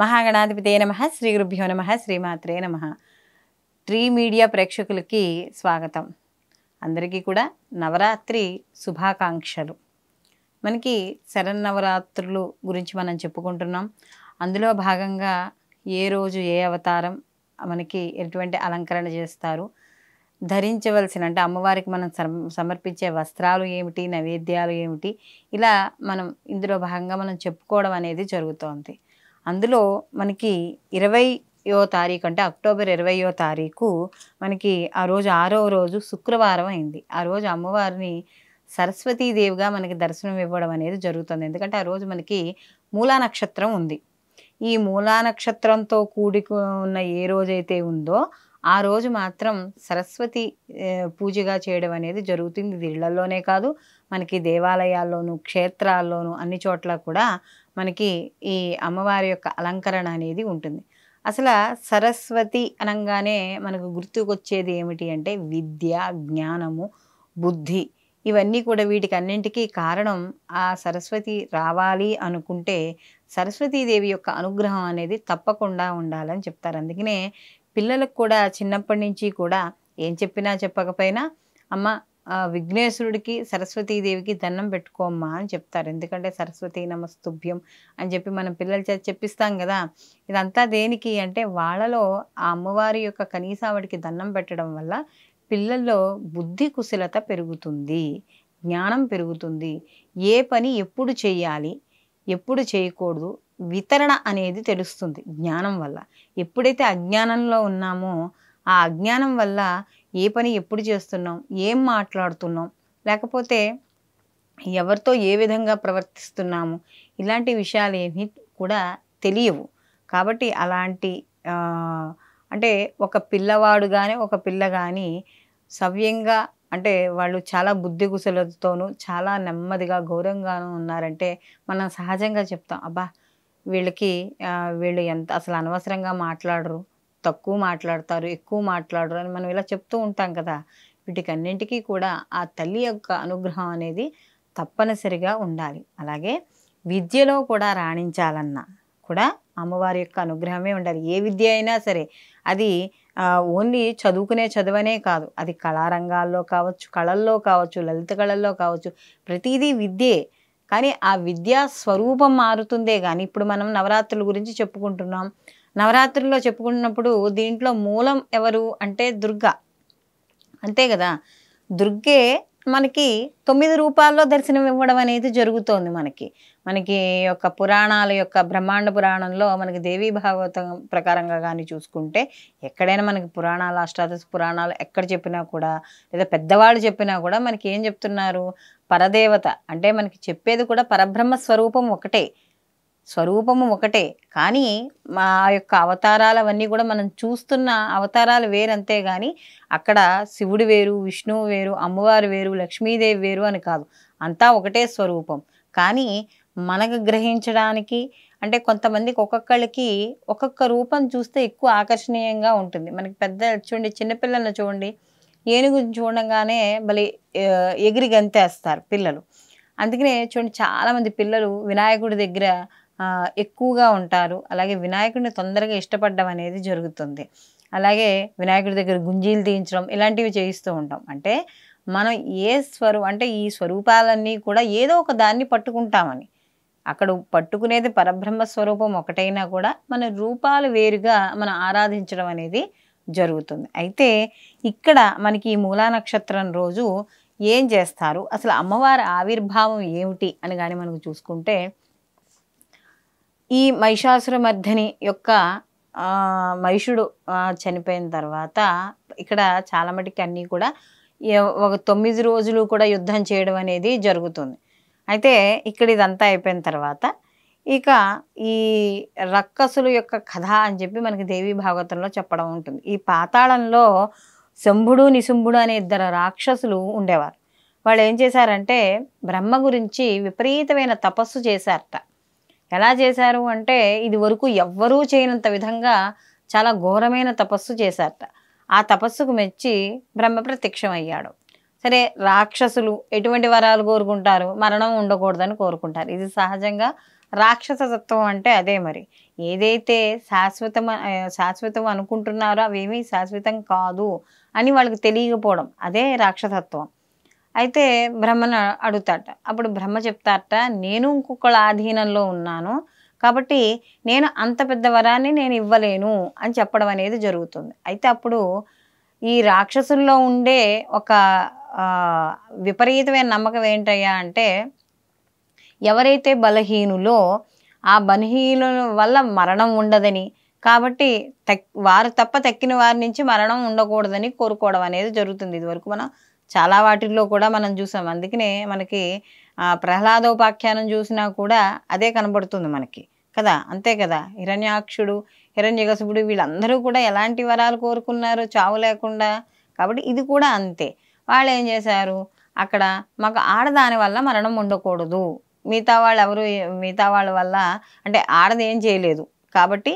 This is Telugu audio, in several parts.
మహాగణాధిపతి నమ శ్రీ గురుభ్యో నమ శ్రీమాత్రే నమ ట్రీ మీడియా ప్రేక్షకులకి స్వాగతం అందరికీ కూడా నవరాత్రి శుభాకాంక్షలు మనకి శరన్నవరాత్రులు గురించి మనం చెప్పుకుంటున్నాం అందులో భాగంగా ఏ రోజు ఏ అవతారం మనకి ఎటువంటి అలంకరణ చేస్తారు ధరించవలసిన అంటే అమ్మవారికి మనం సమర్పించే వస్త్రాలు ఏమిటి నైవేద్యాలు ఏమిటి ఇలా మనం ఇందులో భాగంగా మనం చెప్పుకోవడం అనేది జరుగుతోంది అందులో మనకి ఇరవైయో తారీఖు అంటే అక్టోబర్ ఇరవయో తారీఖు మనకి ఆ రోజు ఆరో రోజు శుక్రవారం అయింది ఆ రోజు అమ్మవారిని సరస్వతీదేవిగా మనకి దర్శనం ఇవ్వడం అనేది జరుగుతుంది ఎందుకంటే ఆ రోజు మనకి మూలా నక్షత్రం ఉంది ఈ మూలా నక్షత్రంతో కూడుకున్న ఏ రోజైతే ఉందో ఆ రోజు మాత్రం సరస్వతి పూజగా చేయడం అనేది జరుగుతుంది ఇళ్లలోనే కాదు మనకి దేవాలయాల్లోనూ క్షేత్రాల్లోనూ అన్ని చోట్ల కూడా మనకి ఈ అమ్మవారి యొక్క అలంకరణ అనేది ఉంటుంది అసలు సరస్వతి అనగానే మనకు గుర్తుకొచ్చేది ఏమిటి అంటే విద్య జ్ఞానము బుద్ధి ఇవన్నీ కూడా వీటికి అన్నింటికీ కారణం ఆ సరస్వతి రావాలి అనుకుంటే సరస్వతీదేవి యొక్క అనుగ్రహం అనేది తప్పకుండా ఉండాలని చెప్తారు అందుకనే పిల్లలకు కూడా చిన్నప్పటి నుంచి కూడా ఏం చెప్పినా చెప్పకపోయినా అమ్మ విఘ్నేశ్వరుడికి సరస్వతీదేవికి దండం పెట్టుకోమ్మా అని చెప్తారు ఎందుకంటే సరస్వతి నమస్తుభ్యం అని చెప్పి మనం పిల్లల చేత చెప్పిస్తాం కదా ఇదంతా దేనికి అంటే వాళ్ళలో ఆ అమ్మవారి యొక్క కనీస ఆవిడికి దండం పెట్టడం వల్ల పిల్లల్లో బుద్ధి కుశలత పెరుగుతుంది జ్ఞానం పెరుగుతుంది ఏ పని ఎప్పుడు చేయాలి ఎప్పుడు చేయకూడదు వితరణ అనేది తెలుస్తుంది జ్ఞానం వల్ల ఎప్పుడైతే అజ్ఞానంలో ఉన్నామో ఆ అజ్ఞానం వల్ల ఏ పని ఎప్పుడు చేస్తున్నాం ఏం మాట్లాడుతున్నాం లేకపోతే ఎవరితో ఏ విధంగా ప్రవర్తిస్తున్నాము ఇలాంటి విషయాలు ఏమీ కూడా తెలియవు కాబట్టి అలాంటి అంటే ఒక పిల్లవాడు కానీ ఒక పిల్ల కానీ సవ్యంగా అంటే వాళ్ళు చాలా బుద్ధి కుశలతోనూ చాలా నెమ్మదిగా గౌరవంగానూ ఉన్నారంటే మనం సహజంగా చెప్తాం అబ్బా వీళ్ళకి వీళ్ళు ఎంత అసలు అనవసరంగా మాట్లాడరు తక్కువ మాట్లాడతారు ఎక్కువ మాట్లాడరు అని మనం ఇలా చెప్తూ ఉంటాం కదా వీటికన్నింటికీ కూడా ఆ తల్లి యొక్క అనుగ్రహం అనేది తప్పనిసరిగా ఉండాలి అలాగే విద్యలో కూడా రాణించాలన్నా కూడా అమ్మవారి యొక్క అనుగ్రహమే ఉండాలి ఏ విద్య అయినా సరే అది ఓన్లీ చదువుకునే చదువనే కాదు అది కళారంగాల్లో కావచ్చు కళల్లో కావచ్చు లలిత కళల్లో కావచ్చు ప్రతిదీ విద్యే కానీ ఆ విద్యా స్వరూపం మారుతుందే కానీ ఇప్పుడు మనం నవరాత్రుల గురించి చెప్పుకుంటున్నాం నవరాత్రుల్లో చెప్పుకున్నప్పుడు దీంట్లో మూలం ఎవరు అంటే దుర్గ అంతే కదా దుర్గే మనకి తొమ్మిది రూపాల్లో దర్శనం ఇవ్వడం అనేది జరుగుతోంది మనకి మనకి యొక్క పురాణాల యొక్క బ్రహ్మాండ పురాణంలో మనకి దేవీ భాగవతం ప్రకారంగా కానీ చూసుకుంటే ఎక్కడైనా మనకి పురాణాలు అష్టాదశ పురాణాలు ఎక్కడ చెప్పినా కూడా లేదా పెద్దవాళ్ళు చెప్పినా కూడా మనకి ఏం చెప్తున్నారు పరదేవత అంటే మనకి చెప్పేది కూడా పరబ్రహ్మ స్వరూపం ఒకటే స్వరూపము ఒకటే కానీ మా యొక్క అవతారాలు అవన్నీ కూడా మనం చూస్తున్న అవతారాలు వేరంతే కానీ అక్కడ శివుడు వేరు విష్ణువు వేరు అమ్మవారు వేరు లక్ష్మీదేవి వేరు అని కాదు అంతా ఒకటే స్వరూపం కానీ మనకు గ్రహించడానికి అంటే కొంతమందికి ఒక్కొక్కళ్ళకి ఒక్కొక్క రూపం చూస్తే ఎక్కువ ఆకర్షణీయంగా ఉంటుంది మనకి పెద్ద చూడండి చిన్నపిల్లలను చూడండి ఏనుగు చూడంగానే మళ్ళీ ఎగిరి గంతేస్తారు పిల్లలు అందుకనే చూడండి చాలామంది పిల్లలు వినాయకుడి దగ్గర ఎక్కువగా ఉంటారు అలాగే వినాయకుడిని తొందరగా ఇష్టపడడం అనేది జరుగుతుంది అలాగే వినాయకుడి దగ్గర గుంజీలు తీయించడం ఇలాంటివి చేయిస్తూ ఉంటాం అంటే మనం ఏ స్వరూ అంటే ఈ స్వరూపాలన్నీ కూడా ఏదో ఒక దాన్ని పట్టుకుంటామని అక్కడ పట్టుకునేది పరబ్రహ్మ స్వరూపం ఒకటైనా కూడా మన రూపాలు వేరుగా మనం ఆరాధించడం అనేది జరుగుతుంది అయితే ఇక్కడ మనకి ఈ మూలా నక్షత్రం రోజు ఏం చేస్తారు అసలు అమ్మవారి ఆవిర్భావం ఏమిటి అని కానీ మనకు చూసుకుంటే ఈ మహిషాసురమర్ధని యొక్క మహిషుడు చనిపోయిన తర్వాత ఇక్కడ చాలా మటుకి అన్నీ కూడా ఒక తొమ్మిది రోజులు కూడా యుద్ధం చేయడం అనేది జరుగుతుంది అయితే ఇక్కడ ఇదంతా అయిపోయిన తర్వాత ఇక ఈ రక్కసులు యొక్క కథ అని చెప్పి మనకి దేవీ భాగవతంలో చెప్పడం ఉంటుంది ఈ పాతాళంలో శంభుడు నిశుంభుడు అనే ఇద్దరు రాక్షసులు ఉండేవారు వాళ్ళు ఏం చేశారంటే బ్రహ్మ గురించి విపరీతమైన తపస్సు చేశారట ఎలా చేశారు అంటే ఇది వరకు ఎవ్వరూ చేయనంత విధంగా చాలా ఘోరమైన తపస్సు చేశారట ఆ తపస్సుకు మెచ్చి బ్రహ్మ ప్రత్యక్షం అయ్యాడు సరే రాక్షసులు ఎటువంటి వరాలు కోరుకుంటారు మరణం ఉండకూడదని కోరుకుంటారు ఇది సహజంగా రాక్షస తత్వం అంటే అదే మరి ఏదైతే శాశ్వతం శాశ్వతం అనుకుంటున్నారో అవేమీ శాశ్వతం కాదు అని వాళ్ళకి తెలియకపోవడం అదే రాక్షసత్వం అయితే బ్రహ్మను అడుగుతాట అప్పుడు బ్రహ్మ చెప్తాట నేను ఇంకొకళ్ళ ఆధీనంలో ఉన్నాను కాబట్టి నేను అంత పెద్ద వరాన్ని నేను ఇవ్వలేను అని చెప్పడం అనేది జరుగుతుంది అయితే అప్పుడు ఈ రాక్షసుల్లో ఉండే ఒక విపరీతమైన నమ్మకం ఏంటయ్యా అంటే ఎవరైతే బలహీనులో ఆ బలహీనుల వల్ల మరణం ఉండదని కాబట్టి తక్ వారు తప్ప తక్కిన వారి నుంచి మరణం ఉండకూడదని కోరుకోవడం అనేది జరుగుతుంది ఇదివరకు మనం చాలా వాటిల్లో కూడా మనం చూసాం అందుకనే మనకి ప్రహ్లాదోపాఖ్యానం చూసినా కూడా అదే కనబడుతుంది మనకి కదా అంతే కదా హిరణ్యాక్షుడు హిరణ్యగసుడు వీళ్ళందరూ కూడా ఎలాంటి వరాలు కోరుకున్నారు చావు లేకుండా కాబట్టి ఇది కూడా అంతే వాళ్ళు ఏం చేశారు అక్కడ మాకు ఆడదాని వల్ల మరణం ఉండకూడదు మిగతా వాళ్ళు ఎవరు మిగతా వాళ్ళ వల్ల అంటే ఆడదేం చేయలేదు కాబట్టి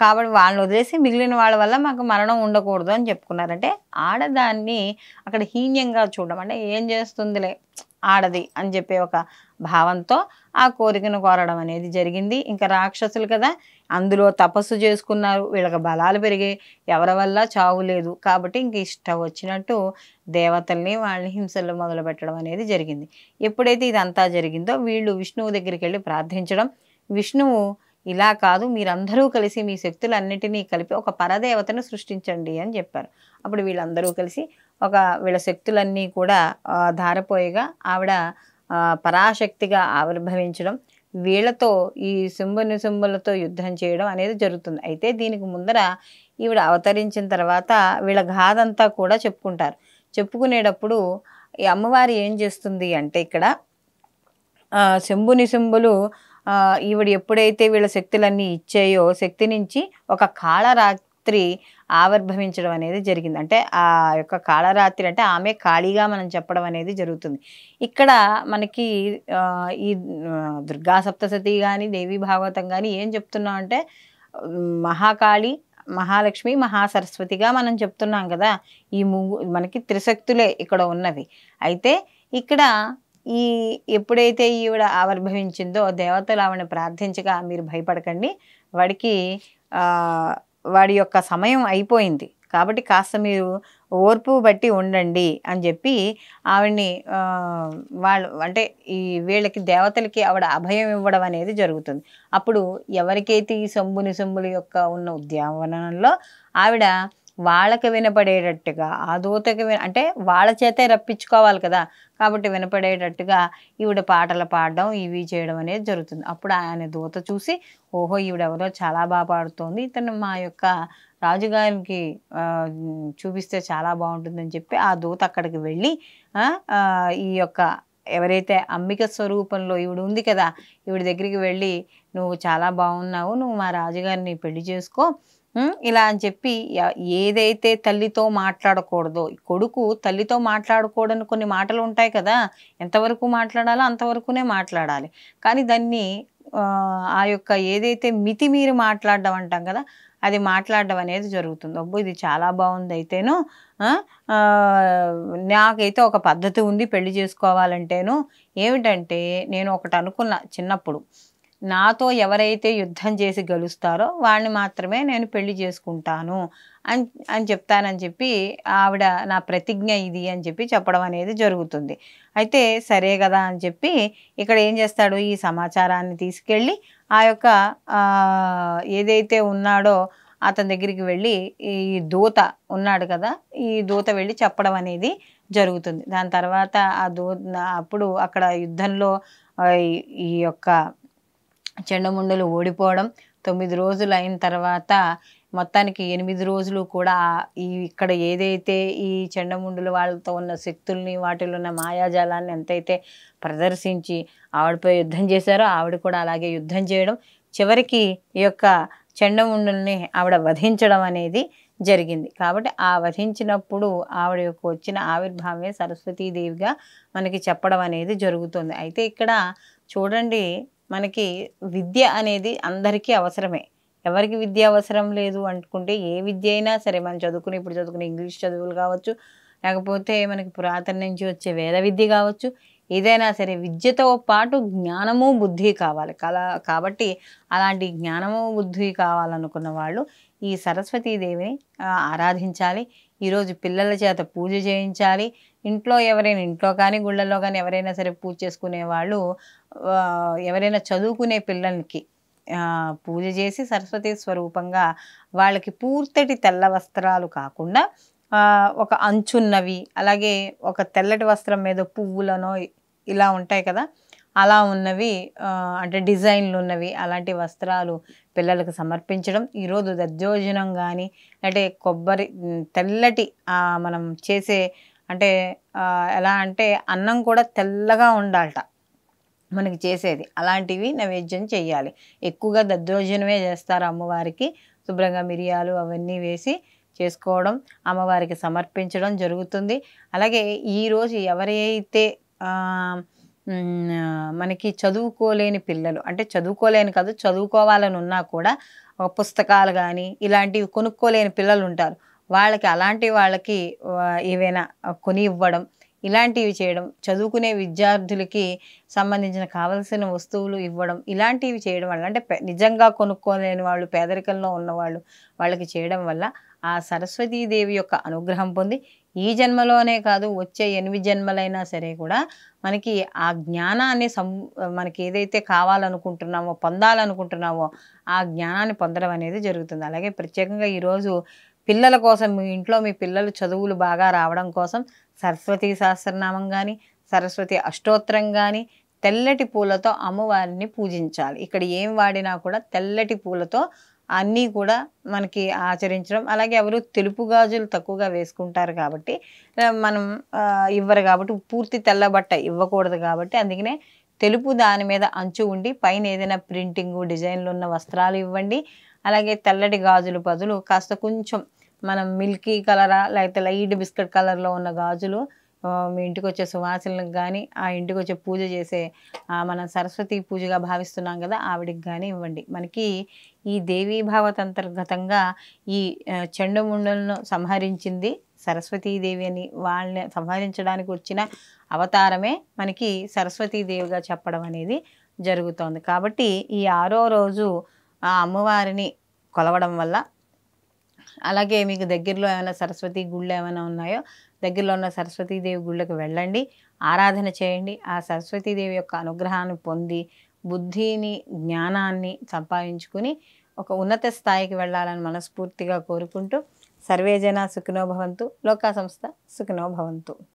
కాబట్టి వాళ్ళని వదిలేసి మిగిలిన వాళ్ళ వల్ల మాకు మరణం ఉండకూడదు అని చెప్పుకున్నారంటే ఆడదాన్ని అక్కడ హీన్యంగా చూడడం అంటే ఏం చేస్తుందిలే ఆడది అని చెప్పే ఒక భావంతో ఆ కోరికను కోరడం అనేది జరిగింది ఇంకా రాక్షసులు కదా అందులో తపస్సు చేసుకున్నారు వీళ్ళకి బలాలు పెరిగాయి ఎవరి వల్ల చావు లేదు కాబట్టి ఇంక ఇష్టం వచ్చినట్టు దేవతల్ని వాళ్ళని హింసలు మొదలు పెట్టడం అనేది జరిగింది ఎప్పుడైతే ఇదంతా జరిగిందో వీళ్ళు విష్ణువు దగ్గరికి వెళ్ళి ప్రార్థించడం విష్ణువు ఇలా కాదు మీరందరూ కలిసి మీ శక్తులన్నిటినీ కలిపి ఒక పరదేవతను సృష్టించండి అని చెప్పారు అప్పుడు వీళ్ళందరూ కలిసి ఒక వీళ్ళ శక్తులన్నీ కూడా ధారపోయగా ఆవిడ పరాశక్తిగా ఆవిర్భవించడం వీళ్ళతో ఈ శుంభ నిశుంభులతో యుద్ధం చేయడం అనేది జరుగుతుంది అయితే దీనికి ముందర ఈవిడ అవతరించిన తర్వాత వీళ్ళ గాథంతా కూడా చెప్పుకుంటారు చెప్పుకునేటప్పుడు ఈ అమ్మవారు ఏం చేస్తుంది అంటే ఇక్కడ శంభుని శంభులు ఈవిడ ఎప్పుడైతే వీళ్ళ శక్తులన్నీ ఇచ్చాయో శక్తి నుంచి ఒక కాళరాత్రి ఆవిర్భవించడం అనేది జరిగింది అంటే ఆ యొక్క కాళరాత్రి అంటే ఆమె ఖాళీగా మనం చెప్పడం అనేది జరుగుతుంది ఇక్కడ మనకి ఈ దుర్గా సప్తసతి కానీ దేవి భాగవతం కానీ ఏం చెప్తున్నాం అంటే మహాకాళి మహాలక్ష్మి మహాసరస్వతిగా మనం చెప్తున్నాం కదా ఈ మనకి త్రిశక్తులే ఇక్కడ ఉన్నవి అయితే ఇక్కడ ఈ ఎప్పుడైతే ఈవిడ ఆవిర్భవించిందో దేవతలు ఆవిడని ప్రార్థించగా మీరు భయపడకండి వాడికి వాడి యొక్క సమయం అయిపోయింది కాబట్టి కాస్త మీరు ఓర్పు బట్టి ఉండండి అని చెప్పి ఆవిడ్ని వాళ్ళు అంటే ఈ వీళ్ళకి దేవతలకి ఆవిడ అభయం ఇవ్వడం అనేది జరుగుతుంది అప్పుడు ఎవరికైతే ఈ సొంబుని సొంబుల యొక్క ఉన్న ఉద్యానవనంలో ఆవిడ వాళ్ళకి వినపడేటట్టుగా ఆ దూతకి విన అంటే వాళ్ళ చేతే రప్పించుకోవాలి కదా కాబట్టి వినపడేటట్టుగా ఈవిడ పాటలు పాడడం ఇవి చేయడం అనేది జరుగుతుంది అప్పుడు ఆయన దూత చూసి ఓహో ఈవిడెవరో చాలా బాగా పాడుతోంది ఇతను మా యొక్క రాజుగారికి చూపిస్తే చాలా బాగుంటుందని చెప్పి ఆ దూత అక్కడికి వెళ్ళి ఈ యొక్క ఎవరైతే అంబిక స్వరూపంలో ఈవిడ ఉంది కదా ఈవిడ దగ్గరికి వెళ్ళి నువ్వు చాలా బాగున్నావు నువ్వు మా రాజుగారిని పెళ్లి చేసుకో ఇలా అని చెప్పి ఏదైతే తల్లితో మాట్లాడకూడదో కొడుకు తల్లితో మాట్లాడకూడని కొన్ని మాటలు ఉంటాయి కదా ఎంతవరకు మాట్లాడాలో అంతవరకునే మాట్లాడాలి కానీ దాన్ని ఆ యొక్క ఏదైతే మితిమీరి మాట్లాడడం అంటాం కదా అది మాట్లాడడం అనేది జరుగుతుంది అబ్బో ఇది చాలా బాగుంది అయితేనో నాకైతే ఒక పద్ధతి ఉంది పెళ్లి చేసుకోవాలంటేను ఏమిటంటే నేను ఒకటి అనుకున్నా చిన్నప్పుడు నాతో ఎవరైతే యుద్ధం చేసి గెలుస్తారో వాళ్ళని మాత్రమే నేను పెళ్లి చేసుకుంటాను అని అని చెప్తానని చెప్పి ఆవిడ నా ప్రతిజ్ఞ ఇది అని చెప్పి చెప్పడం అనేది జరుగుతుంది అయితే సరే కదా అని చెప్పి ఇక్కడ ఏం చేస్తాడు ఈ సమాచారాన్ని తీసుకెళ్ళి ఆ యొక్క ఏదైతే ఉన్నాడో అతని దగ్గరికి వెళ్ళి ఈ దూత ఉన్నాడు కదా ఈ దూత వెళ్ళి చెప్పడం అనేది జరుగుతుంది దాని తర్వాత ఆ దూ అప్పుడు అక్కడ యుద్ధంలో ఈ యొక్క చెండముండలు ఓడిపోవడం తొమ్మిది రోజులు అయిన తర్వాత మొత్తానికి ఎనిమిది రోజులు కూడా ఈ ఇక్కడ ఏదైతే ఈ చెండముండలు వాళ్ళతో ఉన్న శక్తుల్ని వాటిలో ఉన్న మాయాజాలాన్ని ఎంతైతే ప్రదర్శించి ఆవిడపై యుద్ధం చేశారో ఆవిడ కూడా అలాగే యుద్ధం చేయడం చివరికి ఈ యొక్క చెండముండల్ని ఆవిడ వధించడం అనేది జరిగింది కాబట్టి ఆ వధించినప్పుడు ఆవిడ యొక్క వచ్చిన ఆవిర్భావమే సరస్వతీదేవిగా మనకి చెప్పడం అనేది జరుగుతుంది అయితే ఇక్కడ చూడండి మనకి విద్య అనేది అందరికీ అవసరమే ఎవరికి విద్య అవసరం లేదు అనుకుంటే ఏ విద్య అయినా సరే మనం చదువుకుని ఇప్పుడు చదువుకునే ఇంగ్లీష్ చదువులు కావచ్చు లేకపోతే మనకి పురాతన నుంచి వచ్చే వేద విద్య కావచ్చు ఏదైనా సరే విద్యతో పాటు జ్ఞానము బుద్ధి కావాలి కళ కాబట్టి అలాంటి జ్ఞానము బుద్ధి కావాలనుకున్న వాళ్ళు ఈ సరస్వతీదేవిని ఆరాధించాలి ఈరోజు పిల్లల చేత పూజ చేయించాలి ఇంట్లో ఎవరైనా ఇంట్లో కానీ గుళ్ళల్లో కానీ ఎవరైనా సరే పూజ చేసుకునే వాళ్ళు ఎవరైనా చదువుకునే పిల్లలకి పూజ చేసి సరస్వతి స్వరూపంగా వాళ్ళకి పూర్తటి తెల్ల వస్త్రాలు కాకుండా ఒక అంచున్నవి అలాగే ఒక తెల్లటి వస్త్రం మీద పువ్వులనో ఇలా ఉంటాయి కదా అలా ఉన్నవి అంటే డిజైన్లు ఉన్నవి అలాంటి వస్త్రాలు పిల్లలకు సమర్పించడం ఈరోజు దద్దోజనం కానీ అంటే కొబ్బరి తెల్లటి మనం చేసే అంటే ఎలా అంటే అన్నం కూడా తెల్లగా ఉండాలట మనకి చేసేది అలాంటివి నైవేద్యం చేయాలి ఎక్కువగా దద్దోజనమే చేస్తారు అమ్మవారికి శుభ్రంగా మిరియాలు అవన్నీ వేసి చేసుకోవడం అమ్మవారికి సమర్పించడం జరుగుతుంది అలాగే ఈరోజు ఎవరైతే మనకి చదువుకోలేని పిల్లలు అంటే చదువుకోలేని కాదు చదువుకోవాలని ఉన్నా కూడా పుస్తకాలు కానీ ఇలాంటివి కొనుక్కోలేని పిల్లలు ఉంటారు వాళ్ళకి అలాంటి వాళ్ళకి ఏవైనా కొని ఇవ్వడం ఇలాంటివి చేయడం చదువుకునే విద్యార్థులకి సంబంధించిన కావలసిన వస్తువులు ఇవ్వడం ఇలాంటివి చేయడం వల్ల అంటే నిజంగా కొనుక్కోలేని వాళ్ళు పేదరికంలో ఉన్నవాళ్ళు వాళ్ళకి చేయడం వల్ల ఆ సరస్వతీదేవి యొక్క అనుగ్రహం పొంది ఈ జన్మలోనే కాదు వచ్చే ఎనిమిది జన్మలైనా సరే కూడా మనకి ఆ జ్ఞానాన్ని సం మనకి ఏదైతే కావాలనుకుంటున్నామో పొందాలనుకుంటున్నామో ఆ జ్ఞానాన్ని పొందడం అనేది జరుగుతుంది అలాగే ప్రత్యేకంగా ఈరోజు పిల్లల కోసం మీ ఇంట్లో మీ పిల్లలు చదువులు బాగా రావడం కోసం సరస్వతి సహస్రనామం కానీ సరస్వతి అష్టోత్తరం కానీ తెల్లటి పూలతో అమ్మవారిని పూజించాలి ఇక్కడ ఏం వాడినా కూడా తెల్లటి పూలతో అన్నీ కూడా మనకి ఆచరించడం అలాగే ఎవరు తెలుపు గాజులు తక్కువగా వేసుకుంటారు కాబట్టి మనం ఇవ్వరు కాబట్టి పూర్తి తెల్లబట్ట ఇవ్వకూడదు కాబట్టి అందుకనే తెలుపు దాని మీద అంచు ఉండి పైన ఏదైనా ప్రింటింగు డిజైన్లు ఉన్న వస్త్రాలు ఇవ్వండి అలాగే తెల్లటి గాజులు బదులు కాస్త కొంచెం మనం మిల్కీ కలరా లేకపోతే లైట్ బిస్కెట్ కలర్లో ఉన్న గాజులు మీ ఇంటికి వచ్చే సువాసనలకు కానీ ఆ ఇంటికి వచ్చే పూజ చేసే మనం సరస్వతి పూజగా భావిస్తున్నాం కదా ఆవిడికి కానీ ఇవ్వండి మనకి ఈ దేవీ అంతర్గతంగా ఈ ముండలను సంహరించింది సరస్వతీదేవి అని వాళ్ళని సంహరించడానికి వచ్చిన అవతారమే మనకి సరస్వతీదేవిగా చెప్పడం అనేది జరుగుతోంది కాబట్టి ఈ ఆరో రోజు ఆ అమ్మవారిని కొలవడం వల్ల అలాగే మీకు దగ్గరలో ఏమైనా సరస్వతి గుళ్ళు ఏమైనా ఉన్నాయో దగ్గరలో ఉన్న సరస్వతీదేవి గుళ్ళకు వెళ్ళండి ఆరాధన చేయండి ఆ సరస్వతీదేవి యొక్క అనుగ్రహాన్ని పొంది బుద్ధిని జ్ఞానాన్ని సంపాదించుకుని ఒక ఉన్నత స్థాయికి వెళ్ళాలని మనస్ఫూర్తిగా కోరుకుంటూ సర్వేజన సుఖినోభవంతు లోకా సంస్థ సుఖినోభవంతు